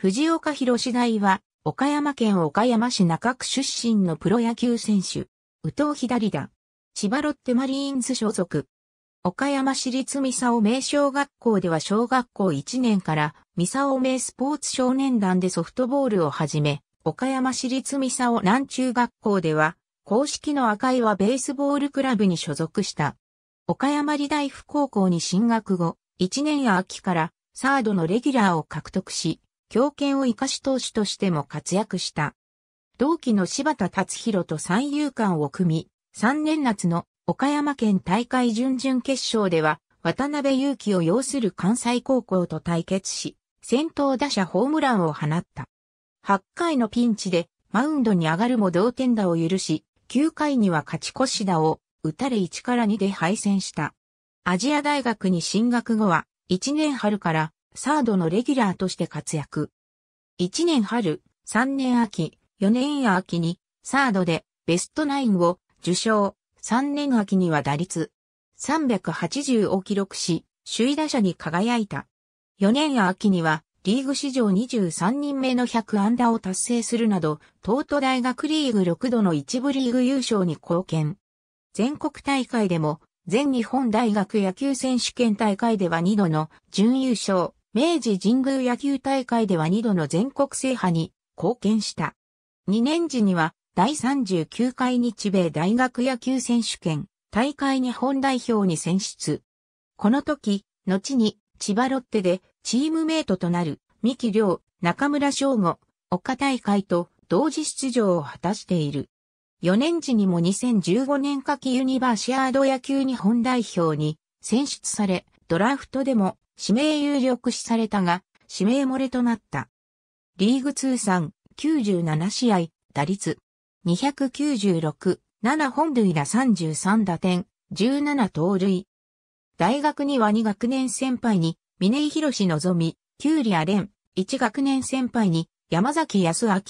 藤岡博士大は、岡山県岡山市中区出身のプロ野球選手、宇藤左田、千葉ロッテマリーンズ所属。岡山市立三沢名小学校では小学校1年から三沢名スポーツ少年団でソフトボールをはじめ、岡山市立三沢南中学校では、公式の赤岩ベースボールクラブに所属した。岡山理大附高校に進学後、1年秋からサードのレギュラーを獲得し、強肩を生かし投手としても活躍した。同期の柴田達弘と三遊間を組み、3年夏の岡山県大会準々決勝では、渡辺祐樹を擁する関西高校と対決し、先頭打者ホームランを放った。8回のピンチでマウンドに上がるも同点打を許し、9回には勝ち越し打を打たれ1から2で敗戦した。アジア大学に進学後は、1年春からサードのレギュラーとして活躍。1年春、3年秋、4年秋に、サードでベストナインを受賞、3年秋には打率380を記録し、首位打者に輝いた。4年秋には、リーグ史上23人目の100安打を達成するなど、東都大学リーグ6度の一部リーグ優勝に貢献。全国大会でも、全日本大学野球選手権大会では2度の準優勝、明治神宮野球大会では2度の全国制覇に貢献した。2年時には第39回日米大学野球選手権大会日本代表に選出。この時、後に千葉ロッテでチームメイトとなる三木亮、中村翔吾、岡大会と同時出場を果たしている。4年時にも2015年夏季ユニバーシアード野球日本代表に選出され、ドラフトでも指名有力視されたが、指名漏れとなった。リーグ通算97試合、打率296、7本塁打33打点、17盗塁。大学には2学年先輩に、峰井博のぞみ、キューリアン、1学年先輩に、山崎康明、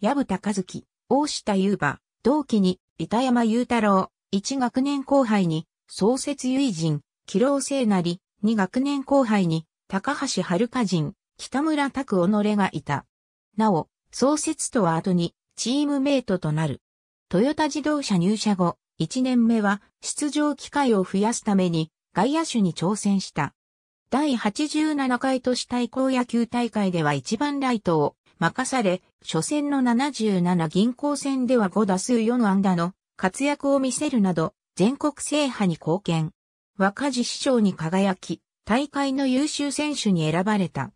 矢部高月、大下優馬、同期に、板山雄太郎、1学年後輩に、創設友人、希老聖なり、に学年後輩に、高橋遥人、北村拓己がいた。なお、創設とは後に、チームメイトとなる。トヨタ自動車入社後、1年目は出場機会を増やすために外野手に挑戦した。第87回都市対抗野球大会では一番ライトを任され、初戦の77銀行戦では5打数4安打の活躍を見せるなど、全国制覇に貢献。若寺市長に輝き、大会の優秀選手に選ばれた。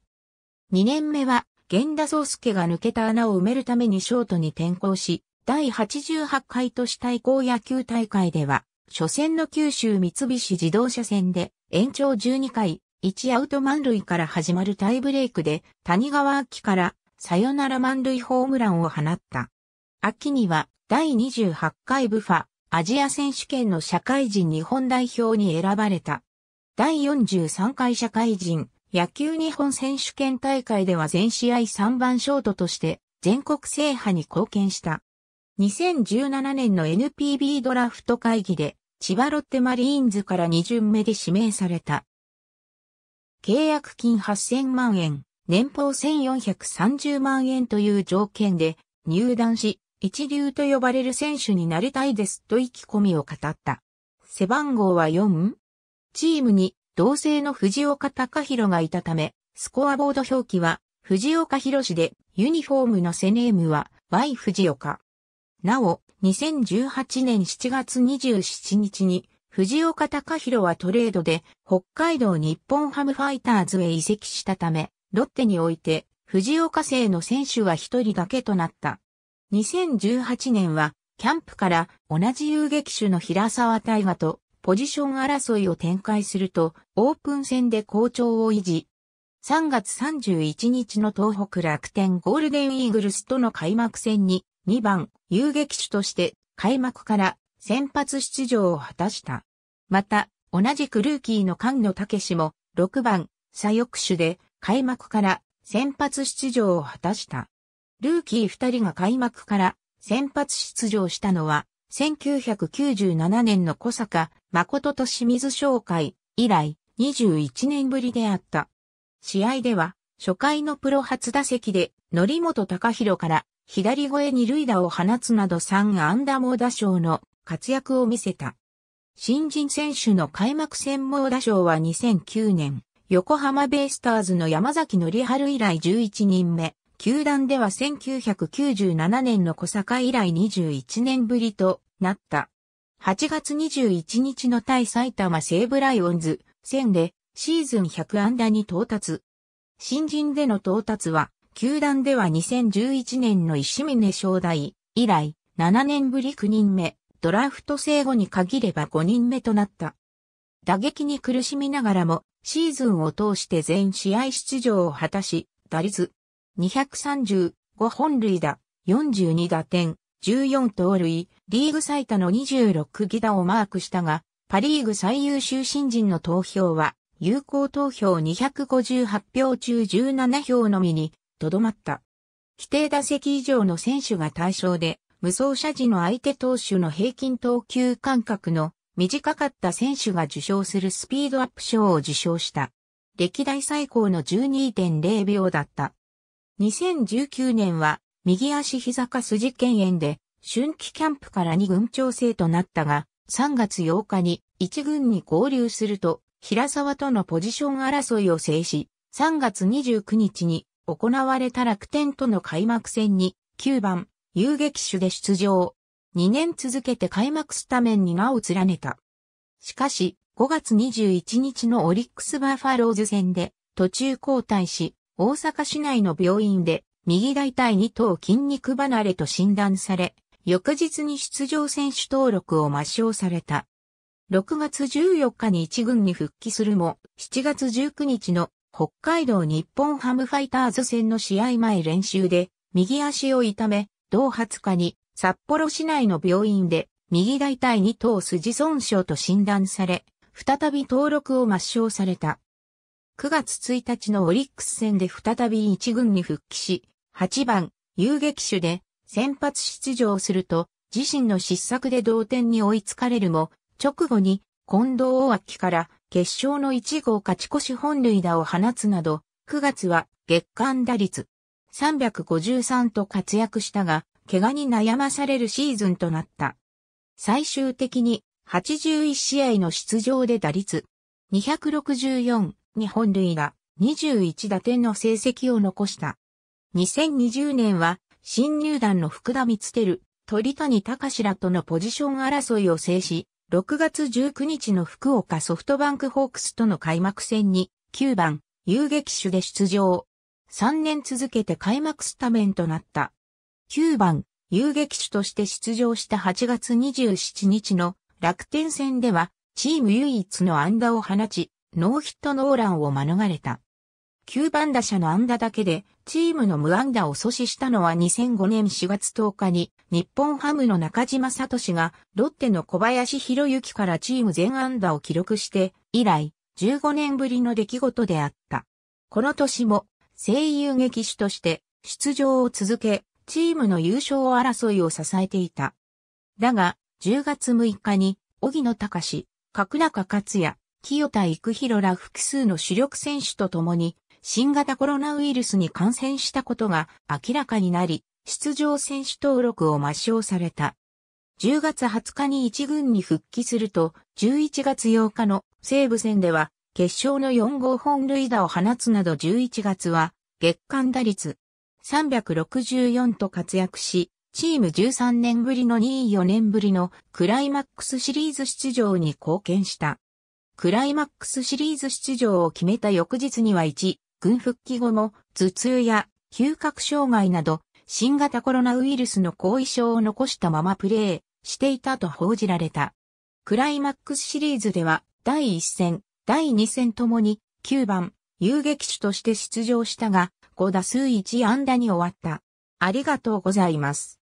2年目は、源田壮介が抜けた穴を埋めるためにショートに転向し、第88回都市対抗野球大会では、初戦の九州三菱自動車戦で延長12回1アウト満塁から始まるタイブレイクで谷川秋からサヨナラ満塁ホームランを放った。秋には第28回ブファアジア選手権の社会人日本代表に選ばれた。第43回社会人野球日本選手権大会では全試合3番ショートとして全国制覇に貢献した。2017年の NPB ドラフト会議で千葉ロッテマリーンズから2巡目で指名された。契約金8000万円、年俸1430万円という条件で入団し、一流と呼ばれる選手になりたいですと意気込みを語った。背番号は 4? チームに同性の藤岡隆弘がいたため、スコアボード表記は藤岡弘で、ユニフォームのセネームは Y 藤岡。なお、2018年7月27日に藤岡隆弘はトレードで北海道日本ハムファイターズへ移籍したため、ロッテにおいて藤岡生の選手は一人だけとなった。2018年は、キャンプから同じ遊撃手の平沢大河とポジション争いを展開すると、オープン戦で好調を維持。3月31日の東北楽天ゴールデンイーグルスとの開幕戦に2番遊撃手として開幕から先発出場を果たした。また、同じくルーキーの菅野武も6番左翼手で開幕から先発出場を果たした。ルーキー二人が開幕から先発出場したのは、1997年の小坂、誠と清水商会以来21年ぶりであった。試合では、初回のプロ初打席で、則本隆弘から左越え二塁打を放つなど3安打猛打賞の活躍を見せた。新人選手の開幕戦猛打賞は2009年、横浜ベイスターズの山崎則春以来11人目。球団では1997年の小坂以来21年ぶりとなった。8月21日の対埼玉西武ライオンズ戦でシーズン100安打に到達。新人での到達は、球団では2011年の石峰正代以来7年ぶり9人目、ドラフト生後に限れば5人目となった。打撃に苦しみながらもシーズンを通して全試合出場を果たし、打率235本塁打、42打点、14盗塁、リーグ最多の26ギダをマークしたが、パリーグ最優秀新人の投票は、有効投票258票中17票のみに、とどまった。規定打席以上の選手が対象で、無双者時の相手投手の平均投球間隔の短かった選手が受賞するスピードアップ賞を受賞した。歴代最高の12.0秒だった。2019年は右足膝下筋腱炎で春季キャンプから2軍調整となったが3月8日に1軍に合流すると平沢とのポジション争いを制し3月29日に行われた楽天との開幕戦に9番遊撃手で出場。2年続けて開幕スタメンに名を連ねた。しかし5月21日のオリックスバーファローズ戦で途中交代し大阪市内の病院で右大腿2頭筋肉離れと診断され、翌日に出場選手登録を抹消された。6月14日に一軍に復帰するも、7月19日の北海道日本ハムファイターズ戦の試合前練習で、右足を痛め、同20日に札幌市内の病院で、右大腿2頭筋損傷と診断され、再び登録を抹消された。9月1日のオリックス戦で再び一軍に復帰し、8番、遊撃手で先発出場すると、自身の失策で同点に追いつかれるも、直後に近藤大脇から決勝の1号勝ち越し本塁打を放つなど、9月は月間打率353と活躍したが、怪我に悩まされるシーズンとなった。最終的に81試合の出場で打率264、日本類が21打点の成績を残した。2020年は、新入団の福田光輝、鳥谷隆らとのポジション争いを制し、6月19日の福岡ソフトバンクホークスとの開幕戦に9番遊撃手で出場。3年続けて開幕スタメンとなった。9番遊撃手として出場した8月27日の楽天戦ではチーム唯一の安打を放ち、ノーヒットノーランを免れた。9番打者の安打だけで、チームの無安打を阻止したのは2005年4月10日に、日本ハムの中島聡が、ロッテの小林博之からチーム全安打を記録して、以来、15年ぶりの出来事であった。この年も、声優劇手として、出場を続け、チームの優勝争いを支えていた。だが、10月6日に、荻野隆、角中克也、清田育弘ら複数の主力選手と共に、新型コロナウイルスに感染したことが明らかになり、出場選手登録を抹消された。10月20日に1軍に復帰すると、11月8日の西武戦では、決勝の4号本塁打を放つなど11月は、月間打率364と活躍し、チーム13年ぶりの2位4年ぶりのクライマックスシリーズ出場に貢献した。クライマックスシリーズ出場を決めた翌日には1、軍復帰後も頭痛や嗅覚障害など新型コロナウイルスの後遺症を残したままプレーしていたと報じられた。クライマックスシリーズでは第1戦、第2戦ともに9番、遊撃手として出場したが5打数1安打に終わった。ありがとうございます。